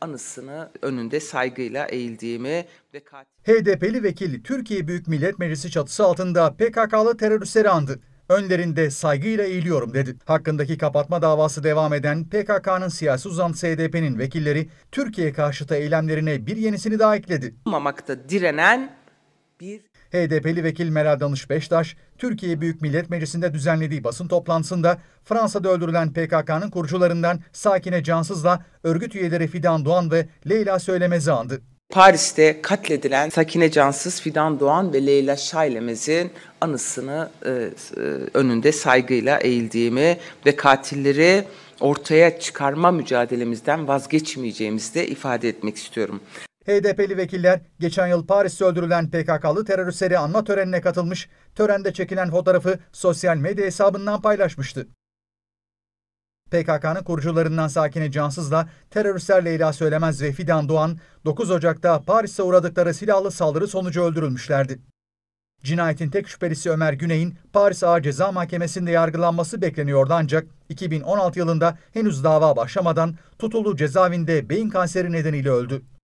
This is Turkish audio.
anısını önünde saygıyla eğildiğimi ve katil... HDP'li vekil Türkiye Büyük Millet Meclisi çatısı altında PKK'lı teröristleri andı. Önlerinde saygıyla eğiliyorum dedi. Hakkındaki kapatma davası devam eden PKK'nın siyasi uzantısı HDP'nin vekilleri Türkiye karşıtı eylemlerine bir yenisini daha ekledi. Mamakta direnen bir HDP'li vekil Meral Danış Beştaş, Türkiye Büyük Millet Meclisi'nde düzenlediği basın toplantısında Fransa'da öldürülen PKK'nın kurucularından Sakine Cansız'la örgüt üyeleri Fidan Doğan ve Leyla Söylemez'i andı. Paris'te katledilen Sakine Cansız, Fidan Doğan ve Leyla Şaylemez'in anısını e, e, önünde saygıyla eğildiğimi ve katilleri ortaya çıkarma mücadelemizden vazgeçmeyeceğimizi de ifade etmek istiyorum. HDP'li vekiller geçen yıl Paris'te öldürülen PKK'lı teröristleri anma törenine katılmış, törende çekilen fotoğrafı sosyal medya hesabından paylaşmıştı. PKK'nın kurucularından Sakine Cansız'la teröristlerle Leyla Söylemez ve Fidan Doğan 9 Ocak'ta Paris'te uğradıkları silahlı saldırı sonucu öldürülmüşlerdi. Cinayetin tek şüphelisi Ömer Güney'in Paris Ağır Ceza Mahkemesi'nde yargılanması bekleniyordu ancak 2016 yılında henüz dava başlamadan tutulduğu cezaevinde beyin kanseri nedeniyle öldü.